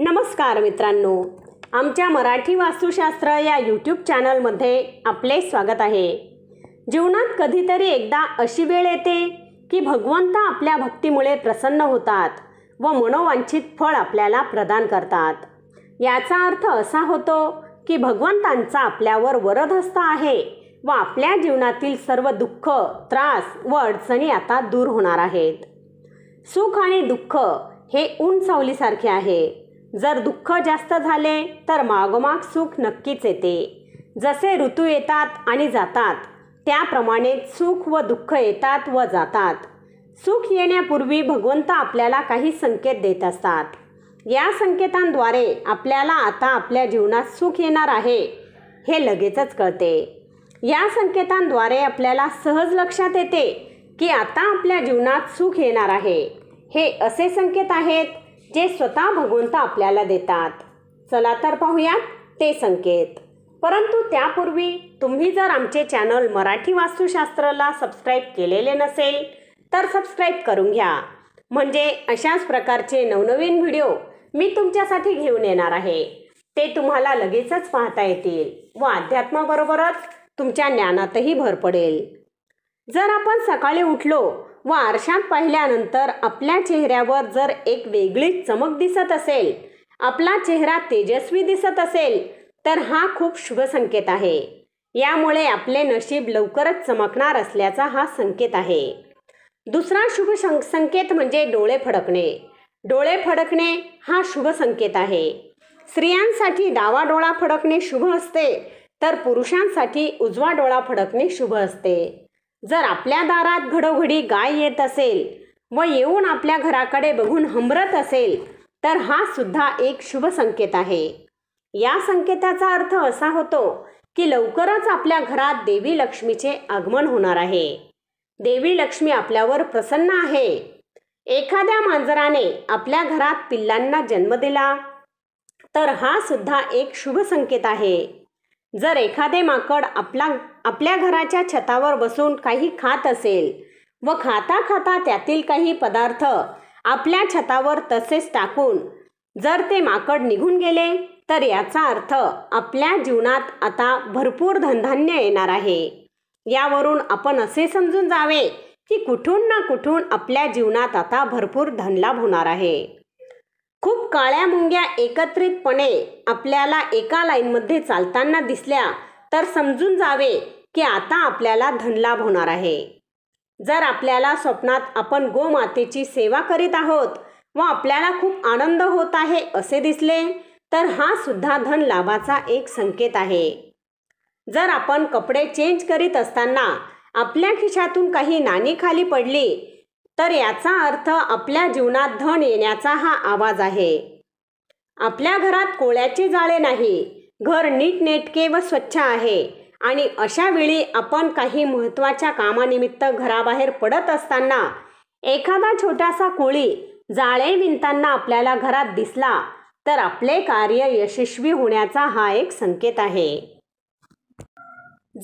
नमस्कार मित्रांनो आमच्या मराठी वास्तुशास्त्र या यूट्यूब चॅनलमध्ये आपले स्वागत आहे जीवनात कधीतरी एकदा अशी वेळ येते की भगवंत आपल्या भक्तीमुळे प्रसन्न होतात व मनोवांछित फळ आपल्याला प्रदान करतात याचा अर्थ असा होतो की भगवंतांचा आपल्यावर वरदहस्त आहे व आपल्या जीवनातील सर्व दुःख त्रास व अडचणी आता दूर होणार आहेत सुख आणि दुःख हे सावलीसारखे आहे जर दुःख जास्त झाले तर मागोमाग सुख नक्कीच येते जसे ऋतू येतात आणि जातात त्याप्रमाणे सुख व दुःख येतात व जातात सुख येण्यापूर्वी भगवंत आपल्याला काही संकेत देत असतात या संकेतांद्वारे आपल्याला आता आपल्या जीवनात सुख येणार आहे हे लगेचच कळते या संकेतांद्वारे आपल्याला सहज लक्षात येते की आता आपल्या जीवनात सुख येणार आहे हे असे संकेत आहेत जे स्वतः भगवंत आपल्याला देतात चला तर पाहूयात ते संकेत परंतु त्यापूर्वी तुम्ही जर आमचे चॅनल मराठी वास्तुशास्त्राला सबस्क्राईब केलेले नसेल तर सबस्क्राईब करून घ्या म्हणजे अशाच प्रकारचे नवनवीन व्हिडिओ मी तुमच्यासाठी घेऊन येणार आहे ते तुम्हाला लगेचच पाहता येतील व अध्यात्माबरोबरच तुमच्या ज्ञानातही भर पडेल जर आपण सकाळी उठलो व आरशात पाहिल्यानंतर आपल्या चेहऱ्यावर जर एक वेगळी चमक दिसत असेल आपला चेहरा तेजस्वी दिसत असेल तर हा खूप शुभ संकेत आहे यामुळे आपले नशीब लवकरच चमकणार असल्याचा हा संकेत आहे दुसरा शुभ सं संकेत म्हणजे डोळे फडकणे डोळे फडकणे हा शुभ संकेत आहे स्त्रियांसाठी डावा डोळा फडकणे शुभ असते तर पुरुषांसाठी उजवा डोळा फडकणे शुभ असते जर आपल्या दारात घडोघडी गाय येत असेल व येऊन आपल्या घराकडे बघून हमरत असेल तर हा सुद्धा एक शुभ संकेत आहे या संकेताचा अर्थ असा होतो की लवकरच आपल्या घरात देवी लक्ष्मीचे आगमन होणार आहे देवी लक्ष्मी आपल्यावर प्रसन्न आहे एखाद्या मांजराने आपल्या घरात पिल्लांना जन्म दिला तर हा सुद्धा एक शुभ संकेत आहे जर एखादे माकड आपला आपल्या घराच्या छतावर बसून काही खात असेल व खाता खाता त्यातील काही पदार्थ आपल्या छतावर तसेच टाकून जर ते माकड निघून गेले तर याचा अर्थ आपल्या जीवनात आता भरपूर धनधान्य येणार आहे यावरून आपण असे समजून जावे की कुठून ना कुठून आपल्या जीवनात आता भरपूर धनलाभ होणार आहे काळ्या मुंग्या एकत्रितपणे आपल्याला एका लाईनमध्ये चालताना दिसल्या तर समजून जावे की आता आपल्याला धनलाभ होणार आहे जर आपल्याला स्वप्नात आपण गोमातेची सेवा करीत आहोत व आपल्याला खूप आनंद होत आहे असे दिसले तर हा सुद्धा धन लाभाचा एक संकेत आहे जर आपण कपडे चेंज करीत असताना आपल्या खिशातून काही नाणी खाली पडली तर याचा अर्थ आपल्या जीवनात धन येण्याचा हा आवाज आहे आपल्या घरात कोळ्याचे जाळे नाही घर नीटनेटके व स्वच्छ आहे आणि अशा वेळी आपण काही महत्त्वाच्या कामानिमित्त घराबाहेर पडत असताना एखादा छोटासा कोळी जाळे विणताना आपल्याला घरात दिसला तर आपले कार्य यशस्वी होण्याचा हा एक संकेत आहे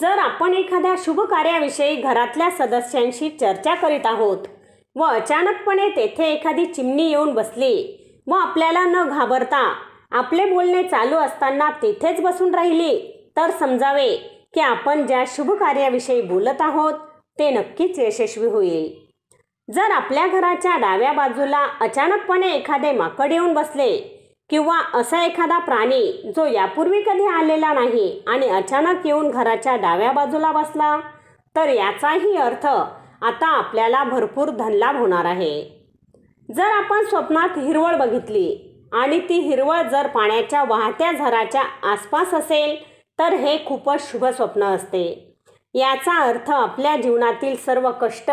जर आपण एखाद्या शुभ कार्याविषयी घरातल्या सदस्यांशी चर्चा करीत आहोत व अचानकपणे तेथे एखादी चिमणी येऊन बसली व आपल्याला न घाबरता आपले बोलणे चालू असताना तेथेच बसून राहिली तर समजावे की आपण ज्या शुभ कार्याविषयी बोलत आहोत ते नक्कीच यशस्वी होईल जर आपल्या घराच्या डाव्या बाजूला अचानकपणे एखादे माकड येऊन बसले किंवा असा एखादा प्राणी जो यापूर्वी कधी आलेला नाही आणि अचानक येऊन घराच्या डाव्या बाजूला बसला तर याचाही अर्थ आता आपल्याला भरपूर धनलाभ होणार आहे जर आपण स्वप्नात हिरवळ बघितली आणि ती हिरवळ जर पाण्याच्या वाहत्या झराच्या आसपास असेल तर हे खूपच शुभ स्वप्न असते याचा अर्थ आपल्या जीवनातील सर्व कष्ट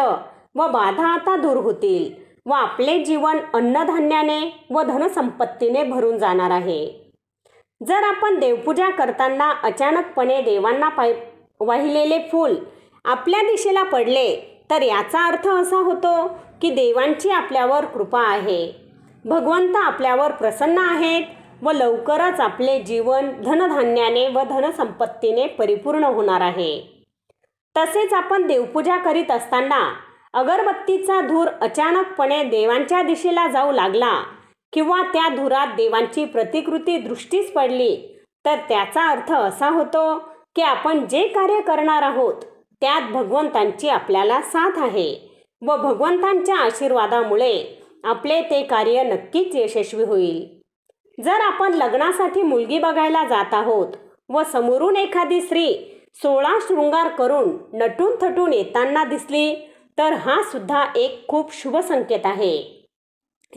व बाधा आता दूर होतील व आपले जीवन अन्नधान्याने व धनसंपत्तीने भरून जाणार आहे जर आपण देवपूजा करताना अचानकपणे देवांना पाय वाहिलेले फूल आपल्या दिशेला पडले तर याचा अर्थ असा होतो की देवांची आपल्यावर कृपा आहे भगवंत आपल्यावर प्रसन्न आहेत व लवकरच आपले जीवन धनधान्याने व धनसंपत्तीने परिपूर्ण होणार आहे तसेच आपण देवपूजा करीत असताना अगरबत्तीचा धूर अचानकपणे देवांच्या दिशेला जाऊ लागला किंवा त्या धुरात देवांची प्रतिकृती दृष्टीस पडली तर त्याचा अर्थ असा होतो की आपण जे कार्य करणार आहोत त्यात भगवंतांची आपल्याला साथ आहे व भगवंतांच्या आशीर्वादामुळे आपले ते कार्य नक्कीच यशस्वी होईल जर आपण लग्नासाठी मुलगी बघायला जात आहोत व समोरून एखादी स्त्री सोळा शृंगार करून नटून थटून येताना दिसली तर हा सुद्धा एक खूप शुभ संकेत आहे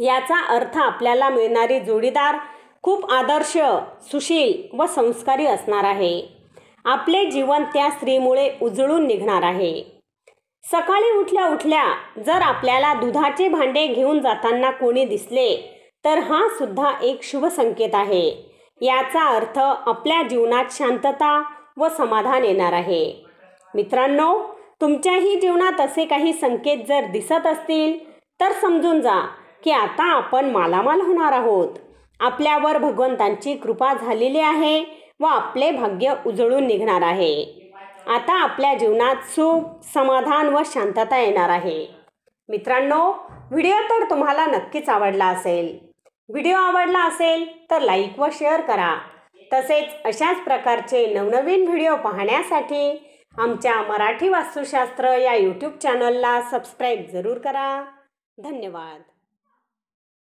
याचा अर्थ आपल्याला मिळणारी जोडीदार खूप आदर्श सुशील व संस्कारी असणार आहे आपले जीवन त्या स्त्रीमुळे उजळून निघणार आहे सकाळी उठल्या उठल्या जर आपल्याला दुधाचे भांडे घेऊन जाताना कोणी दिसले तर हा सुद्धा एक शुभ संकेत आहे याचा अर्थ आपल्या जीवनात शांतता व समाधान येणार आहे मित्रांनो तुमच्याही जीवनात असे काही संकेत जर दिसत असतील तर समजून जा की आता आपण मालामाल होणार आहोत आपल्यावर भगवंतांची कृपा झालेली आहे व आपले भाग्य उजळून निघणार आहे आता आपल्या जीवनात सुख समाधान व शांतता येणार आहे मित्रांनो व्हिडिओ तर तुम्हाला नक्कीच आवडला असेल व्हिडिओ आवडला असेल तर लाईक व शेअर करा तसेच अशाच प्रकारचे नवनवीन व्हिडिओ पाहण्यासाठी आमच्या मराठी वास्तुशास्त्र या यूट्यूब चॅनलला सबस्क्राईब जरूर करा धन्यवाद